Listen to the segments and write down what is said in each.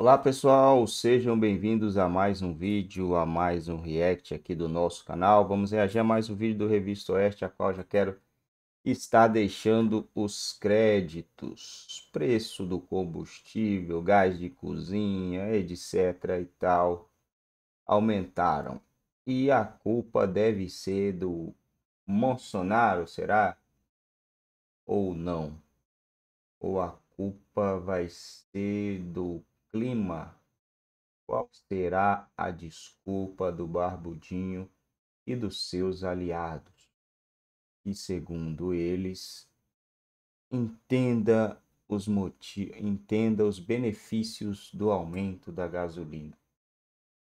Olá pessoal, sejam bem-vindos a mais um vídeo, a mais um react aqui do nosso canal. Vamos reagir a mais um vídeo do Revista Oeste, a qual já quero estar deixando os créditos, preço do combustível, gás de cozinha, etc e tal, aumentaram. E a culpa deve ser do Bolsonaro, será? Ou não? Ou a culpa vai ser do clima. Qual será a desculpa do Barbudinho e dos seus aliados? e segundo eles, entenda os, motivos, entenda os benefícios do aumento da gasolina.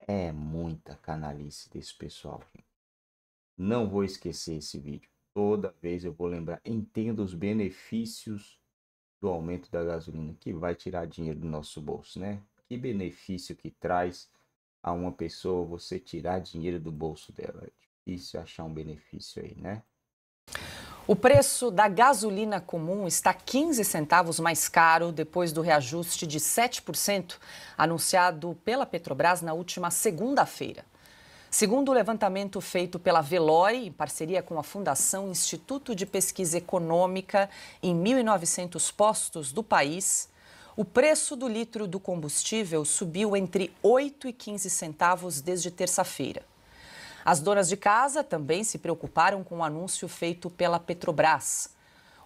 É muita canalice desse pessoal. Gente. Não vou esquecer esse vídeo. Toda vez eu vou lembrar. Entenda os benefícios do aumento da gasolina, que vai tirar dinheiro do nosso bolso, né? Que benefício que traz a uma pessoa você tirar dinheiro do bolso dela? É difícil achar um benefício aí, né? O preço da gasolina comum está 15 centavos mais caro depois do reajuste de 7% anunciado pela Petrobras na última segunda-feira. Segundo o levantamento feito pela Veloy, em parceria com a Fundação Instituto de Pesquisa Econômica, em 1.900 postos do país, o preço do litro do combustível subiu entre 8 e 15 centavos desde terça-feira. As donas de casa também se preocuparam com o anúncio feito pela Petrobras.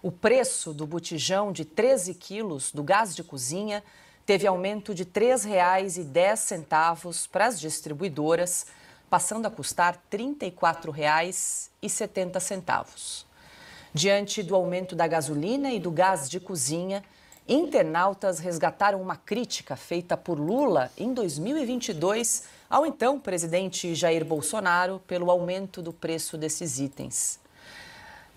O preço do botijão de 13 quilos do gás de cozinha teve aumento de R$ 3,10 para as distribuidoras passando a custar R$ 34,70. Diante do aumento da gasolina e do gás de cozinha, internautas resgataram uma crítica feita por Lula em 2022 ao então presidente Jair Bolsonaro pelo aumento do preço desses itens.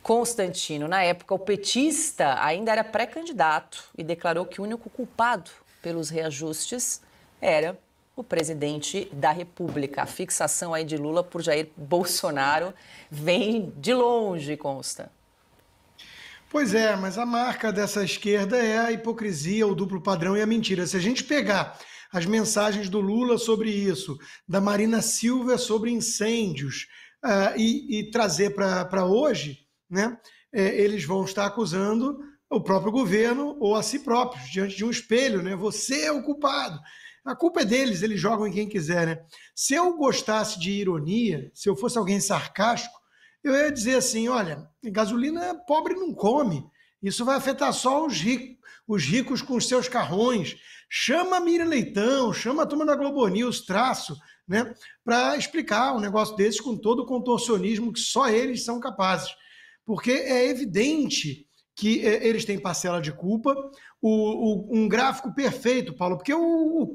Constantino, na época, o petista ainda era pré-candidato e declarou que o único culpado pelos reajustes era o presidente da República. A fixação aí de Lula por Jair Bolsonaro vem de longe, consta. Pois é, mas a marca dessa esquerda é a hipocrisia, o duplo padrão e a mentira. Se a gente pegar as mensagens do Lula sobre isso, da Marina Silva sobre incêndios, uh, e, e, trazer para hoje, né, é, eles vão estar acusando o próprio governo ou a si próprios, diante de um espelho, né? Você é o culpado. A culpa é deles, eles jogam em quem quiser, né? Se eu gostasse de ironia, se eu fosse alguém sarcástico, eu ia dizer assim: olha, gasolina pobre não come. Isso vai afetar só os ricos, os ricos com os seus carrões. Chama a Miriam Leitão, chama a turma da Globo News, traço, né? Para explicar um negócio desse com todo o contorcionismo que só eles são capazes. Porque é evidente que é, eles têm parcela de culpa. O, o, um gráfico perfeito, Paulo, porque o,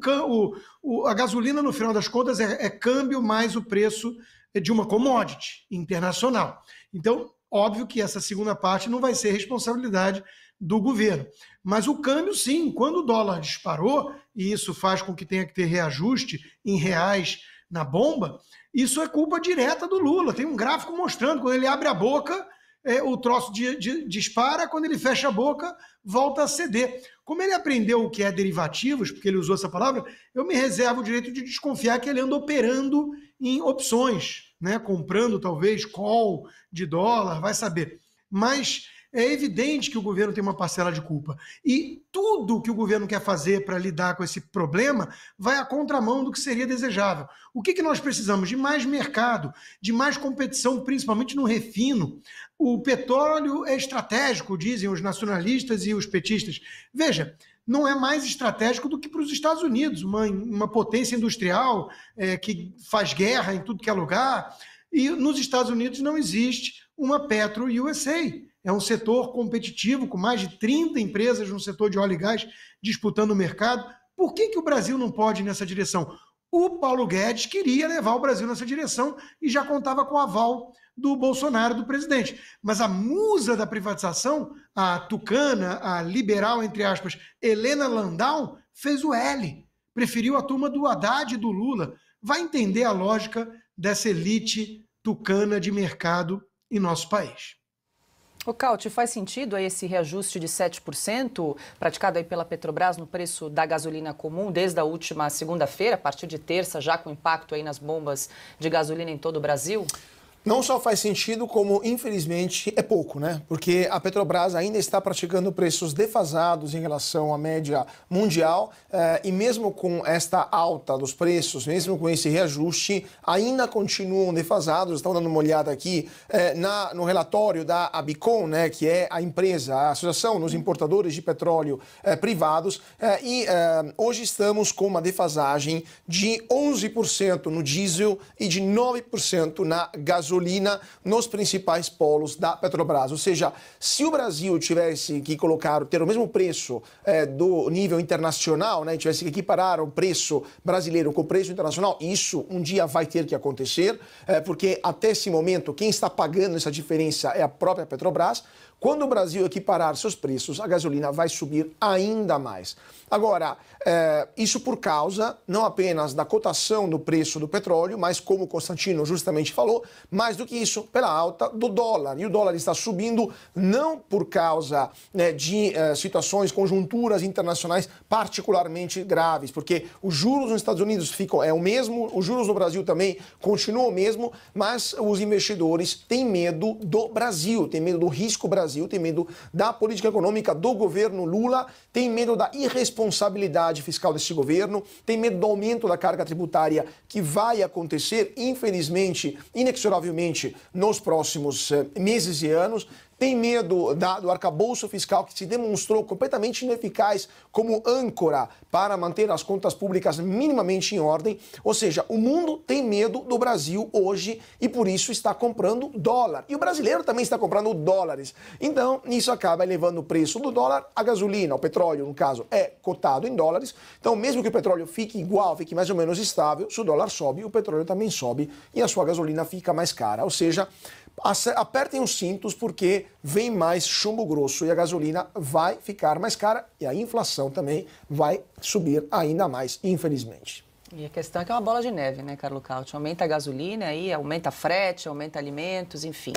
o a gasolina, no final das contas, é, é câmbio mais o preço eh, de uma commodity internacional. Então, óbvio que essa segunda parte não vai ser responsabilidade do governo. Mas o câmbio, sim, quando o dólar disparou, e isso faz com que tenha que ter reajuste em reais na bomba, isso é culpa direta do Lula. Tem um gráfico mostrando, quando ele abre a boca, é, o troço de, de, dispara, quando ele fecha a boca, volta a ceder. Como ele aprendeu o que é derivativos, porque ele usou essa palavra, eu me reservo o direito de desconfiar que ele anda operando em opções, né? comprando talvez call de dólar, vai saber. Mas é evidente que o governo tem uma parcela de culpa. E tudo que o governo quer fazer para lidar com esse problema vai à contramão do que seria desejável. O que, que nós precisamos? De mais mercado, de mais competição, principalmente no refino. O petróleo é estratégico, dizem os nacionalistas e os petistas. Veja, não é mais estratégico do que para os Estados Unidos, uma, uma potência industrial é, que faz guerra em tudo que é lugar. E nos Estados Unidos não existe uma Petro USA. É um setor competitivo, com mais de 30 empresas no setor de óleo e gás disputando o mercado. Por que, que o Brasil não pode ir nessa direção? O Paulo Guedes queria levar o Brasil nessa direção e já contava com o aval do Bolsonaro, do presidente. Mas a musa da privatização, a tucana, a liberal, entre aspas, Helena Landau, fez o L. Preferiu a turma do Haddad e do Lula. Vai entender a lógica dessa elite tucana de mercado em nosso país. O Caute, faz sentido aí esse reajuste de 7% praticado aí pela Petrobras no preço da gasolina comum desde a última segunda-feira, a partir de terça, já com impacto aí nas bombas de gasolina em todo o Brasil? Não só faz sentido, como infelizmente é pouco, né? Porque a Petrobras ainda está praticando preços defasados em relação à média mundial eh, e mesmo com esta alta dos preços, mesmo com esse reajuste, ainda continuam defasados. Estão dando uma olhada aqui eh, na, no relatório da Abicom, né? Que é a empresa, a associação dos importadores de petróleo eh, privados e hoje estamos com uma defasagem de 11% no diesel e de 9% na gasolina gasolina nos principais polos da Petrobras. Ou seja, se o Brasil tivesse que colocar, ter o mesmo preço é, do nível internacional, né, tivesse que equiparar o preço brasileiro com o preço internacional, isso um dia vai ter que acontecer, é, porque até esse momento quem está pagando essa diferença é a própria Petrobras. Quando o Brasil equiparar seus preços, a gasolina vai subir ainda mais. Agora, é, isso por causa não apenas da cotação do preço do petróleo, mas como o Constantino justamente falou, mais do que isso, pela alta do dólar. E o dólar está subindo não por causa né, de eh, situações, conjunturas internacionais particularmente graves, porque os juros nos Estados Unidos ficam é o mesmo, os juros no Brasil também continuam o mesmo, mas os investidores têm medo do Brasil, têm medo do risco Brasil, têm medo da política econômica do governo Lula, têm medo da irresponsabilidade fiscal desse governo, têm medo do aumento da carga tributária que vai acontecer, infelizmente, inexoravelmente provavelmente nos próximos eh, meses e anos, tem medo da, do arcabouço fiscal que se demonstrou completamente ineficaz como âncora para manter as contas públicas minimamente em ordem. Ou seja, o mundo tem medo do Brasil hoje e por isso está comprando dólar. E o brasileiro também está comprando dólares. Então, isso acaba elevando o preço do dólar. A gasolina, o petróleo, no caso, é cotado em dólares. Então, mesmo que o petróleo fique igual, fique mais ou menos estável, se o dólar sobe, o petróleo também sobe e a sua gasolina fica mais cara. Ou seja, apertem os cintos porque vem mais chumbo grosso e a gasolina vai ficar mais cara e a inflação também vai subir ainda mais, infelizmente. E a questão é que é uma bola de neve, né, Carlo Cauti? Aumenta a gasolina aí, aumenta a frete, aumenta alimentos, enfim.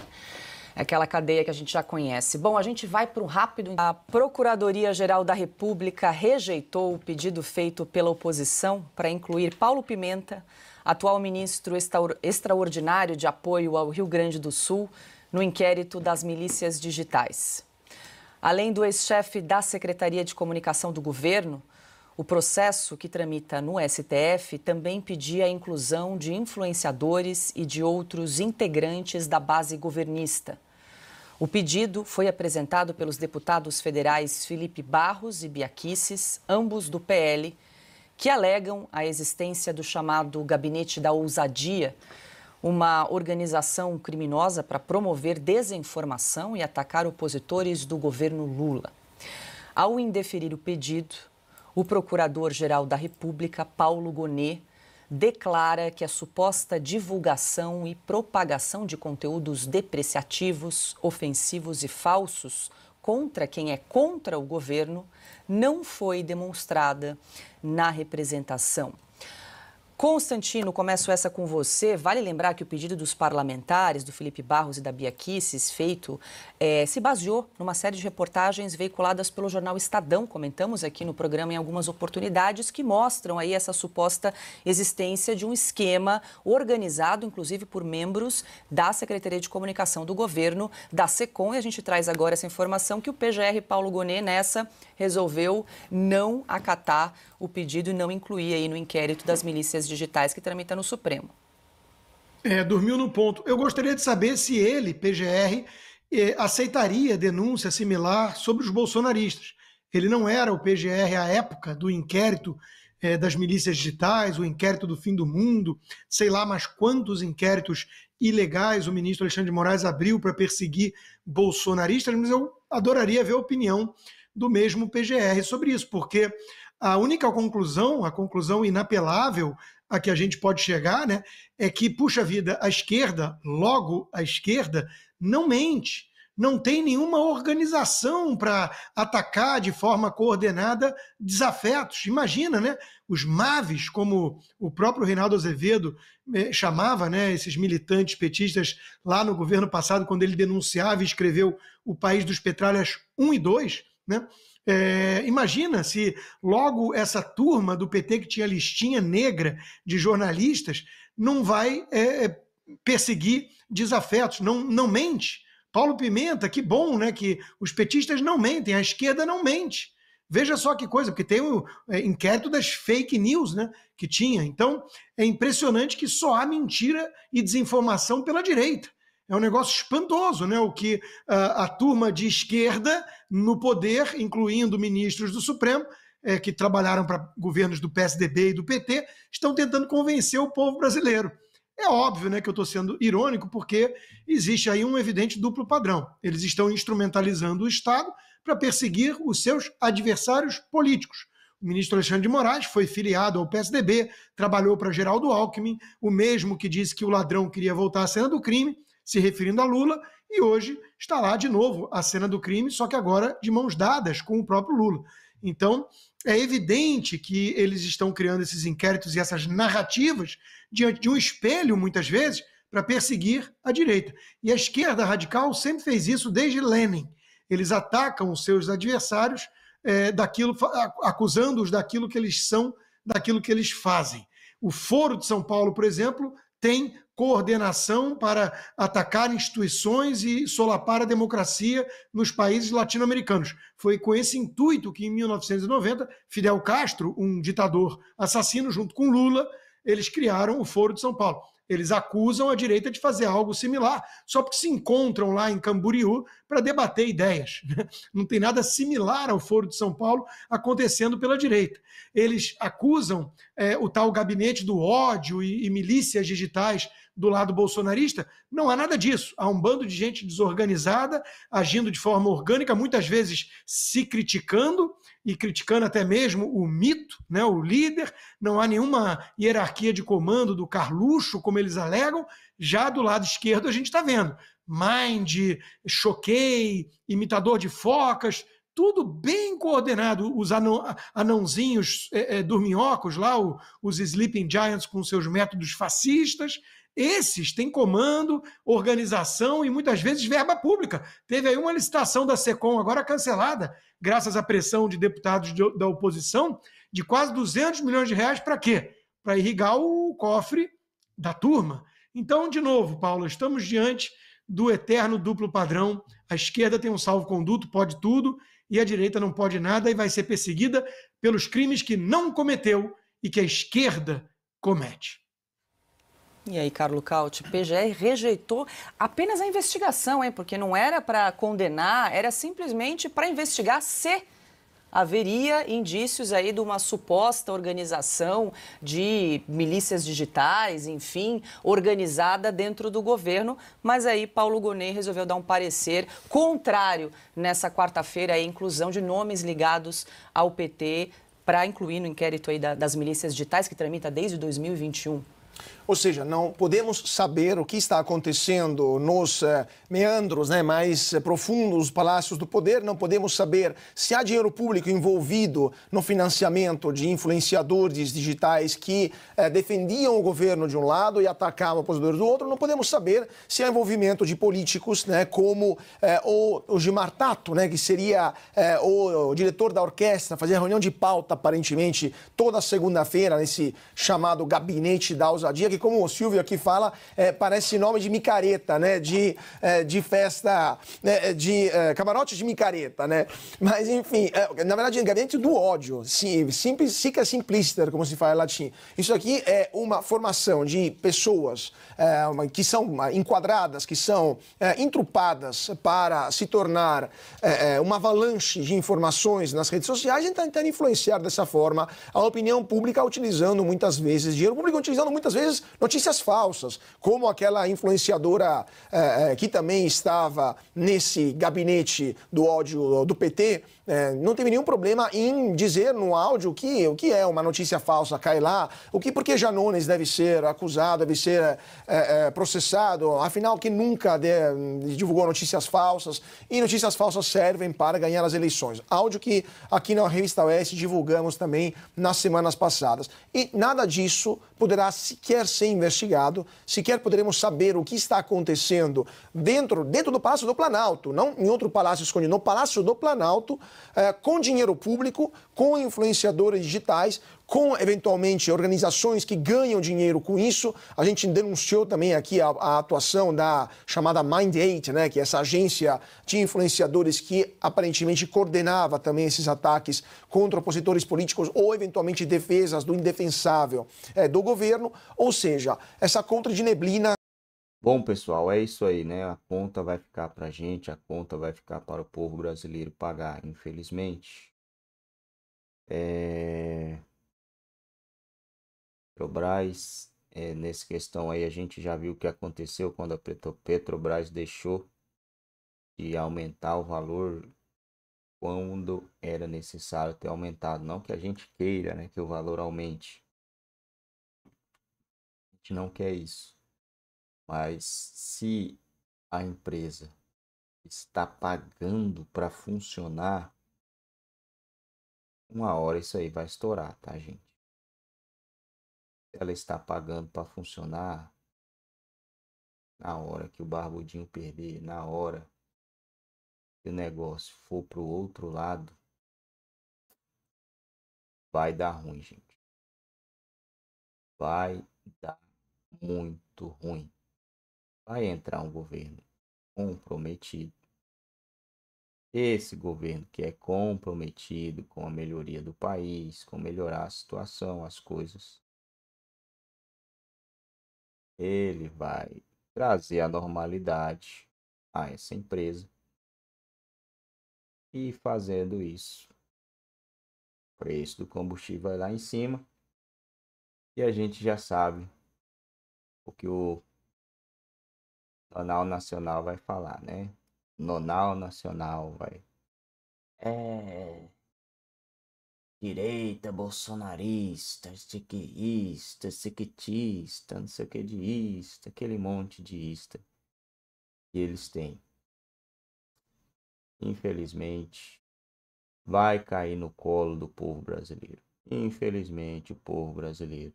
É aquela cadeia que a gente já conhece. Bom, a gente vai para um rápido. A Procuradoria-Geral da República rejeitou o pedido feito pela oposição para incluir Paulo Pimenta atual ministro extraordinário de apoio ao Rio Grande do Sul, no inquérito das milícias digitais. Além do ex-chefe da Secretaria de Comunicação do governo, o processo que tramita no STF também pedia a inclusão de influenciadores e de outros integrantes da base governista. O pedido foi apresentado pelos deputados federais Felipe Barros e Biaquisses, ambos do PL, que alegam a existência do chamado Gabinete da Ousadia, uma organização criminosa para promover desinformação e atacar opositores do governo Lula. Ao indeferir o pedido, o Procurador-Geral da República, Paulo Gonet, declara que a suposta divulgação e propagação de conteúdos depreciativos, ofensivos e falsos contra quem é contra o governo não foi demonstrada na representação. Constantino, começo essa com você. Vale lembrar que o pedido dos parlamentares, do Felipe Barros e da Bia Kisses, feito, é, se baseou numa série de reportagens veiculadas pelo jornal Estadão. Comentamos aqui no programa em algumas oportunidades que mostram aí essa suposta existência de um esquema organizado, inclusive por membros da Secretaria de Comunicação do Governo, da SECOM. E a gente traz agora essa informação que o PGR Paulo Gonet, nessa, resolveu não acatar o pedido e não incluir aí no inquérito das milícias digitais que tramita no Supremo. É, dormiu no ponto. Eu gostaria de saber se ele, PGR, eh, aceitaria denúncia similar sobre os bolsonaristas. Ele não era o PGR à época do inquérito eh, das milícias digitais, o inquérito do fim do mundo, sei lá mais quantos inquéritos ilegais o ministro Alexandre de Moraes abriu para perseguir bolsonaristas, mas eu adoraria ver a opinião do mesmo PGR sobre isso, porque a única conclusão, a conclusão inapelável a que a gente pode chegar, né, é que, puxa vida, a esquerda, logo a esquerda, não mente, não tem nenhuma organização para atacar de forma coordenada desafetos. Imagina, né? Os maves como o próprio Reinaldo Azevedo eh, chamava, né? Esses militantes petistas lá no governo passado, quando ele denunciava e escreveu o país dos petralhas 1 e 2, né? É, imagina se logo essa turma do PT que tinha listinha negra de jornalistas não vai é, é, perseguir desafetos, não, não mente. Paulo Pimenta, que bom, né? Que os petistas não mentem, a esquerda não mente. Veja só que coisa, porque tem o é, inquérito das fake news, né? Que tinha. Então, é impressionante que só há mentira e desinformação pela direita. É um negócio espantoso, né? O que a, ah, a turma de esquerda no poder, incluindo ministros do Supremo, é, que trabalharam para governos do PSDB e do PT, estão tentando convencer o povo brasileiro. É óbvio né, que eu estou sendo irônico, porque existe aí um evidente duplo padrão. Eles estão instrumentalizando o Estado para perseguir os seus adversários políticos. O ministro Alexandre de Moraes foi filiado ao PSDB, trabalhou para Geraldo Alckmin, o mesmo que disse que o ladrão queria voltar à cena do crime se referindo a Lula, e hoje está lá de novo a cena do crime, só que agora de mãos dadas com o próprio Lula. Então, é evidente que eles estão criando esses inquéritos e essas narrativas diante de um espelho, muitas vezes, para perseguir a direita. E a esquerda radical sempre fez isso desde Lenin. Eles atacam os seus adversários, é, daquilo, acusando-os daquilo que eles são, daquilo que eles fazem. O Foro de São Paulo, por exemplo, tem coordenação para atacar instituições e solapar a democracia nos países latino-americanos. Foi com esse intuito que, em 1990, Fidel Castro, um ditador assassino, junto com Lula, eles criaram o Foro de São Paulo. Eles acusam a direita de fazer algo similar, só porque se encontram lá em Camboriú para debater ideias. Né? Não tem nada similar ao Foro de São Paulo acontecendo pela direita. Eles acusam é, o tal gabinete do ódio e, e milícias digitais do lado bolsonarista. Não há nada disso. Há um bando de gente desorganizada, agindo de forma orgânica, muitas vezes se criticando e criticando até mesmo o mito, né, o líder. Não há nenhuma hierarquia de comando do Carluxo, como eles alegam, já do lado esquerdo a gente está vendo Mind, Choquei, Imitador de Focas, tudo bem coordenado. Os anão, anãozinhos é, é, dorminhocos lá, o, os Sleeping Giants com seus métodos fascistas. Esses têm comando, organização e muitas vezes verba pública. Teve aí uma licitação da SECOM, agora cancelada, graças à pressão de deputados de, da oposição, de quase 200 milhões de reais para quê? Para irrigar o cofre da turma. Então, de novo, Paulo, estamos diante do eterno duplo padrão. A esquerda tem um salvo-conduto, pode tudo, e a direita não pode nada e vai ser perseguida pelos crimes que não cometeu e que a esquerda comete. E aí, Carlo Cauti, PGR rejeitou apenas a investigação, hein? porque não era para condenar, era simplesmente para investigar se haveria indícios aí de uma suposta organização de milícias digitais, enfim, organizada dentro do governo, mas aí Paulo Gonet resolveu dar um parecer contrário nessa quarta-feira à inclusão de nomes ligados ao PT para incluir no inquérito aí das milícias digitais que tramita desde 2021. Ou seja, não podemos saber o que está acontecendo nos eh, meandros né, mais eh, profundos, palácios do poder, não podemos saber se há dinheiro público envolvido no financiamento de influenciadores digitais que eh, defendiam o governo de um lado e atacavam o opositor do outro, não podemos saber se há envolvimento de políticos, né, como o, o Gilmar Tato, né, que seria o, o diretor da orquestra, fazia reunião de pauta, aparentemente, toda segunda-feira, nesse chamado gabinete da ousadia, que como o Silvio aqui fala, é, parece nome de micareta, né? De, é, de festa, né? de é, camarote de micareta, né? Mas, enfim, é, na verdade, gabinete é do ódio, sim, simples, sica simpliciter, como se fala em latim. Isso aqui é uma formação de pessoas é, que são enquadradas, que são entrupadas para se tornar uma avalanche de informações nas redes sociais e tentando influenciar dessa forma a opinião pública utilizando muitas vezes dinheiro público, utilizando muitas vezes Notícias falsas, como aquela influenciadora eh, eh, que também estava nesse gabinete do ódio do PT, eh, não teve nenhum problema em dizer no áudio que, o que é uma notícia falsa, cai lá, o que, porque Janones deve ser acusado, deve ser processado, afinal, que nunca de, divulgou notícias falsas, e notícias falsas servem para ganhar as eleições. Áudio que aqui na Revista Oeste divulgamos também nas semanas passadas. E nada disso poderá sequer ser investigado, sequer poderemos saber o que está acontecendo dentro, dentro do Palácio do Planalto, não em outro palácio escondido, no Palácio do Planalto, eh, com dinheiro público, com influenciadores digitais, com eventualmente organizações que ganham dinheiro com isso. A gente denunciou também aqui a, a atuação da chamada Mind 8, né, que é essa agência de influenciadores que aparentemente coordenava também esses ataques contra opositores políticos ou eventualmente defesas do indefensável é, do governo. Ou seja, essa conta de neblina Bom, pessoal, é isso aí, né? A conta vai ficar para a gente, a conta vai ficar para o povo brasileiro pagar, infelizmente. É... Petrobras. É, nessa questão aí, a gente já viu o que aconteceu quando a Petrobras deixou de aumentar o valor quando era necessário ter aumentado. Não que a gente queira né, que o valor aumente. A gente não quer isso. Mas se a empresa está pagando para funcionar, uma hora isso aí vai estourar, tá, gente? ela está pagando para funcionar, na hora que o barbudinho perder, na hora que o negócio for para o outro lado, vai dar ruim, gente. Vai dar muito ruim. Vai entrar um governo comprometido. Esse governo que é comprometido com a melhoria do país, com melhorar a situação, as coisas, ele vai trazer a normalidade a essa empresa. E fazendo isso, o preço do combustível vai lá em cima. E a gente já sabe o que o Nonal Nacional vai falar, né? Nonal Nacional vai. É direita, bolsonarista, sequeísta, sequetista, não sei o que de ista, aquele monte de ista que eles têm. Infelizmente, vai cair no colo do povo brasileiro. Infelizmente, o povo brasileiro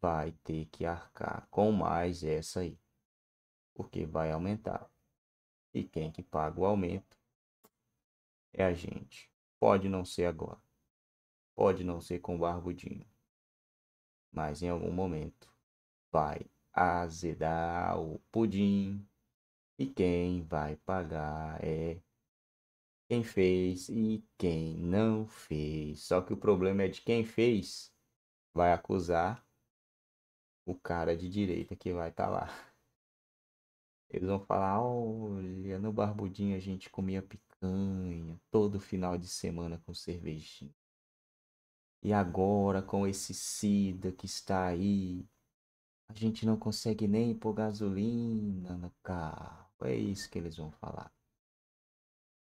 vai ter que arcar com mais essa aí, porque vai aumentar. E quem que paga o aumento é a gente. Pode não ser agora Pode não ser com o barbudinho, mas em algum momento vai azedar o pudim. E quem vai pagar é quem fez e quem não fez. Só que o problema é de quem fez vai acusar o cara de direita que vai estar tá lá. Eles vão falar: olha, no Barbudinho a gente comia picanha todo final de semana com cervejinha. E agora, com esse SIDA que está aí, a gente não consegue nem pôr gasolina no carro. É isso que eles vão falar.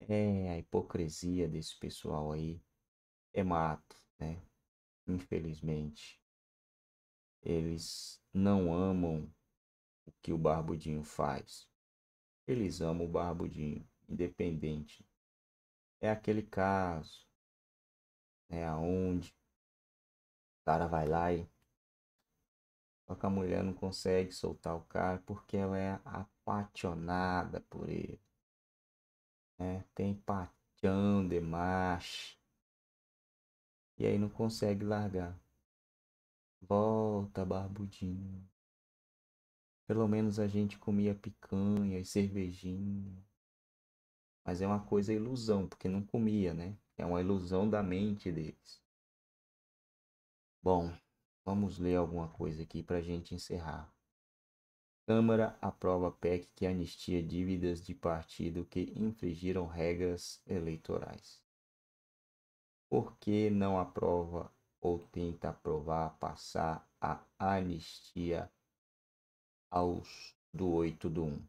É, a hipocrisia desse pessoal aí é mato, né? Infelizmente. Eles não amam o que o Barbudinho faz. Eles amam o Barbudinho, independente. É aquele caso, é aonde cara vai lá e. Só que a mulher não consegue soltar o cara porque ela é apaixonada por ele. É, tem paixão demais E aí não consegue largar. Volta, barbudinho. Pelo menos a gente comia picanha e cervejinha. Mas é uma coisa ilusão, porque não comia, né? É uma ilusão da mente deles. Bom, vamos ler alguma coisa aqui para a gente encerrar. Câmara aprova PEC que anistia dívidas de partido que infringiram regras eleitorais. Por que não aprova ou tenta aprovar passar a anistia aos do 8 do 1?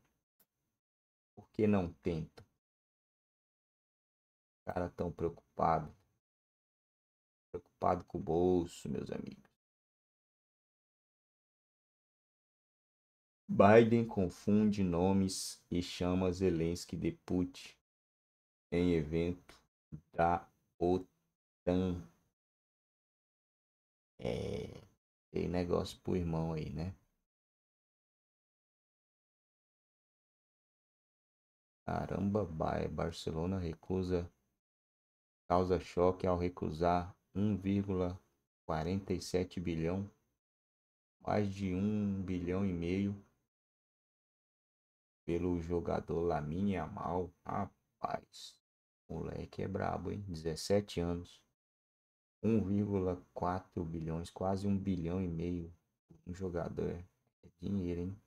Por que não tenta? Cara tão preocupado preocupado com o bolso, meus amigos. Biden confunde nomes e chama Zelensky de Putin em evento da OTAN. É, tem negócio pro irmão aí, né? Caramba, Barcelona recusa causa choque ao recusar 1,47 bilhão, mais de 1 bilhão e meio pelo jogador Lamine Amal. Rapaz, moleque é brabo, hein? 17 anos. 1,4 bilhões, quase 1 bilhão e meio. Um jogador é dinheiro, hein?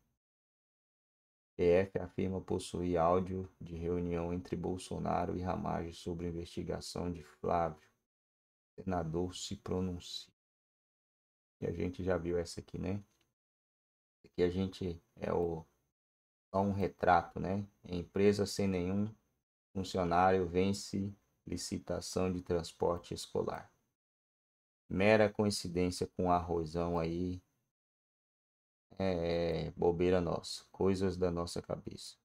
PF afirma possuir áudio de reunião entre Bolsonaro e Ramagem sobre investigação de Flávio senador se pronuncie. E a gente já viu essa aqui, né? Aqui a gente é o só um retrato, né? É empresa sem nenhum funcionário vence licitação de transporte escolar. Mera coincidência com arrozão aí. É bobeira nossa, coisas da nossa cabeça.